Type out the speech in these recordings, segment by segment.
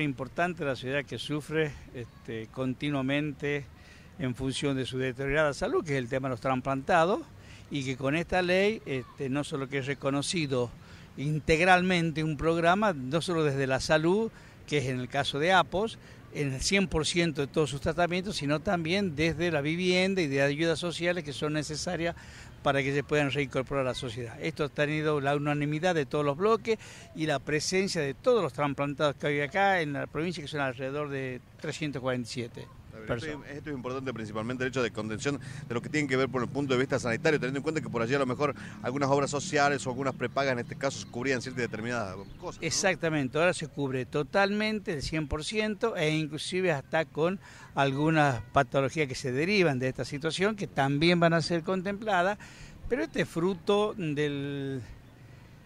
importante de la ciudad que sufre este, continuamente en función de su deteriorada salud, que es el tema de los trasplantados, y que con esta ley este, no solo que es reconocido integralmente un programa, no solo desde la salud, que es en el caso de APOS, en el 100% de todos sus tratamientos, sino también desde la vivienda y de ayudas sociales que son necesarias para que se puedan reincorporar a la sociedad. Esto ha tenido la unanimidad de todos los bloques y la presencia de todos los trasplantados que hay acá en la provincia, que son alrededor de 347. Esto, es importante principalmente el hecho de contención de lo que tienen que ver por el punto de vista sanitario, teniendo en cuenta que por allí a lo mejor algunas obras sociales o algunas prepagas en este caso cubrían ciertas determinadas cosas. Exactamente, ahora se cubre totalmente, el 100%, e inclusive hasta con algunas patologías que se derivan de esta situación, que también van a ser contempladas, pero este es fruto del...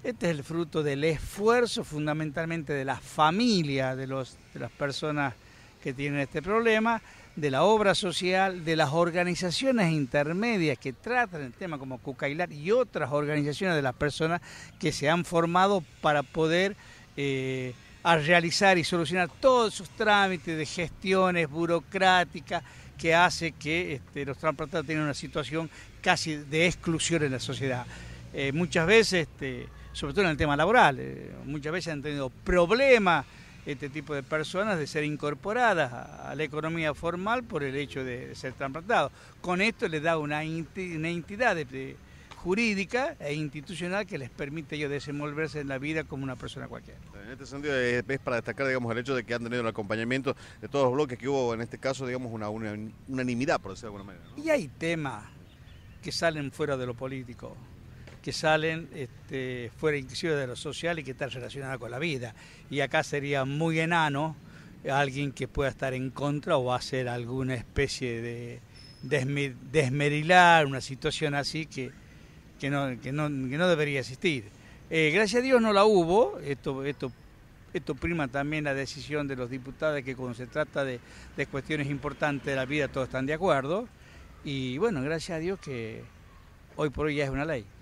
Este es el fruto del esfuerzo fundamentalmente de la familia, de, los, de las personas que tienen este problema, de la obra social, de las organizaciones intermedias que tratan el tema como Cucailar y otras organizaciones de las personas que se han formado para poder eh, realizar y solucionar todos sus trámites de gestiones burocráticas que hace que este, los transportados tengan una situación casi de exclusión en la sociedad. Eh, muchas veces, este, sobre todo en el tema laboral, eh, muchas veces han tenido problemas este tipo de personas de ser incorporadas a, la economía formal por el hecho de ser transplantados Con esto les da una, entidad jurídica e institucional que les permite ellos desenvolverse en la vida como una persona cualquiera. En este sentido es, para destacar digamos, el hecho de que han tenido el acompañamiento de todos los bloques que hubo en este caso, digamos, una, unanimidad, por decirlo de alguna manera. Y hay temas que salen fuera de lo político que salen este, fuera inclusive de lo social y que están relacionadas con la vida. Y acá sería muy enano alguien que pueda estar en contra o hacer alguna especie de desmerilar una situación así que, no, debería existir. Eh, gracias a Dios no la hubo, esto, esto, esto prima también la decisión de los diputados que cuando se trata de, de cuestiones importantes de la vida todos están de acuerdo. Y bueno, gracias a Dios que hoy por hoy ya es una ley.